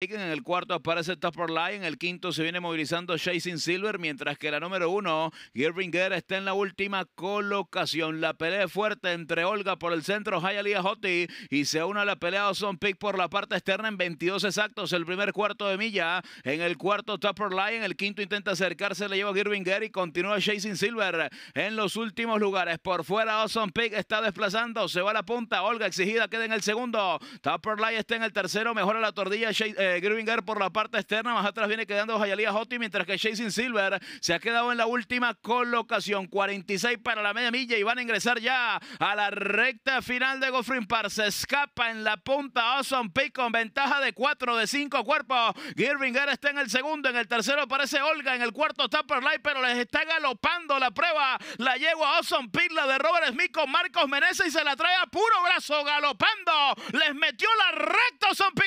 En el cuarto aparece Tupper Line. en el quinto se viene movilizando Chasing Silver, mientras que la número uno, está en la última colocación. La pelea es fuerte entre Olga por el centro, Hayalia Hotti, y se une a la pelea Son Pick por la parte externa en 22 exactos, el primer cuarto de milla. En el cuarto, Tupper Line. en el quinto intenta acercarse, le lleva Gerbinger y continúa Chasing Silver en los últimos lugares. Por fuera, Awesome Pick está desplazando, se va a la punta, Olga exigida queda en el segundo, Tupper Lie está en el tercero, mejora la tortilla. Eh, Girvinger por la parte externa. Más atrás viene quedando Jayalía Hotti, mientras que Jason Silver se ha quedado en la última colocación. 46 para la media milla y van a ingresar ya a la recta final de Goffrin Park. Se escapa en la punta Awesome Peak con ventaja de 4 de 5 cuerpos. Girvinger está en el segundo, en el tercero aparece Olga, en el cuarto está Perlay, pero les está galopando la prueba. La a Awesome Peak, la de Robert Smith con Marcos Menezes y se la trae a puro brazo galopando. Les metió la recta Awesome